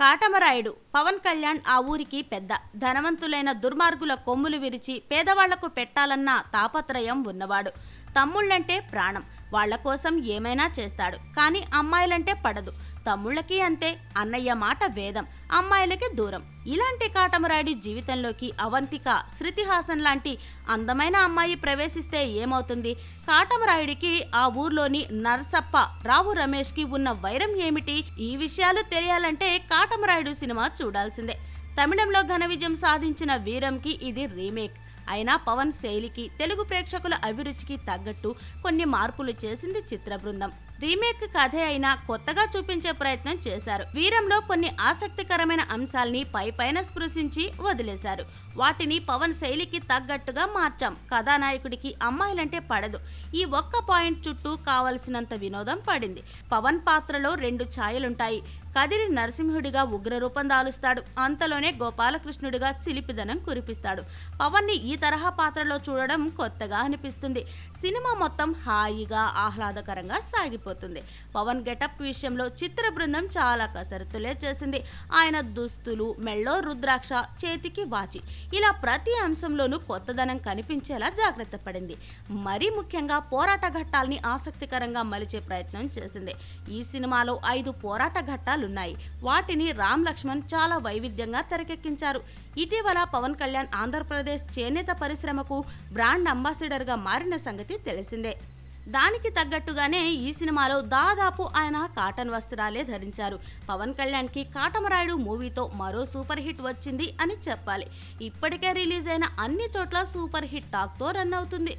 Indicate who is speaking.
Speaker 1: కాటమరాయుడు పవన్ కళ్యాణ్ ఆ ఊరికి పెద్ద ధనవంతులైన దుర్మార్గుల కొమ్ములు విరిచి పేదవాళ్లకు పెట్టాలన్న తాపత్రయం ఉన్నవాడు తమ్ముళ్ళంటే ప్రాణం వాళ్ల కోసం ఏమైనా చేస్తాడు కానీ అమ్మాయిలంటే పడదు తమ్ముళ్ళకి అంతే అన్నయ్య మాట వేదం అమ్మాయిలకి దూరం ఇలాంటి కాటమరాయుడి జీవితంలోకి అవంతిక శృతిహాసన్ లాంటి అందమైన అమ్మాయి ప్రవేశిస్తే ఏమవుతుంది కాటమరాయుడికి ఆ ఊర్లోని నర్సప్ప రావు రమేష్కి ఉన్న వైరం ఏమిటి ఈ విషయాలు తెలియాలంటే కాటమరాయుడు సినిమా చూడాల్సిందే తమిళంలో ఘన విజయం సాధించిన వీరంకి ఇది రీమేక్ అయినా పవన్ శైలికి తెలుగు ప్రేక్షకుల అభిరుచికి తగ్గట్టు కొన్ని మార్పులు చేసింది చిత్ర బృందం రీమేక్ కథే అయినా కొత్తగా చూపించే ప్రయత్నం చేశారు వీరంలో కొన్ని ఆసక్తికరమైన అంశాల్ని పై పైన స్పృశించి వదిలేశారు వాటిని పవన్ శైలికి తగ్గట్టుగా మార్చాం కథానాయకుడికి అమ్మాయిలంటే పడదు ఈ ఒక్క పాయింట్ చుట్టూ కావలసినంత వినోదం పడింది పవన్ పాత్రలో రెండు ఛాయలుంటాయి కదిరి నరసింహుడిగా ఉగ్రరూపం దాలుస్తాడు అంతలోనే గోపాలకృష్ణుడిగా చిలిపిదనం కురిపిస్తాడు పవన్ని ఈ తరహా పాత్రలో చూడడం కొత్తగా అనిపిస్తుంది సినిమా మొత్తం హాయిగా ఆహ్లాదకరంగా సాగిపోతుంది పవన్ గెటప్ విషయంలో చిత్ర బృందం చాలా కసరత్తులే చేసింది ఆయన దుస్తులు మెళ్ళో రుద్రాక్ష చేతికి వాచి ఇలా ప్రతి అంశంలోనూ కొత్తదనం కనిపించేలా జాగ్రత్త పడింది మరీ ముఖ్యంగా పోరాట ఘట్టాల్ని ఆసక్తికరంగా మలిచే ప్రయత్నం చేసింది ఈ సినిమాలో ఐదు పోరాట ఘట్టాలు చిత్రాలున్నాయి వాటిని రామ్ లక్ష్మణ్ చాలా వైవిధ్యంగా తెరకెక్కించారు ఇటీవల పవన్ కళ్యాణ్ ఆంధ్రప్రదేశ్ చేనేత పరిశ్రమకు బ్రాండ్ అంబాసిడర్గా మారిన సంగతి తెలిసిందే దానికి తగ్గట్టుగానే ఈ సినిమాలో దాదాపు ఆయన కాటన్ వస్త్రాలే ధరించారు పవన్ కళ్యాణ్కి కాటమరాయుడు మూవీతో మరో సూపర్ హిట్ వచ్చింది అని చెప్పాలి ఇప్పటికే రిలీజ్ అయిన అన్ని చోట్ల సూపర్ హిట్ టాక్తో రన్ అవుతుంది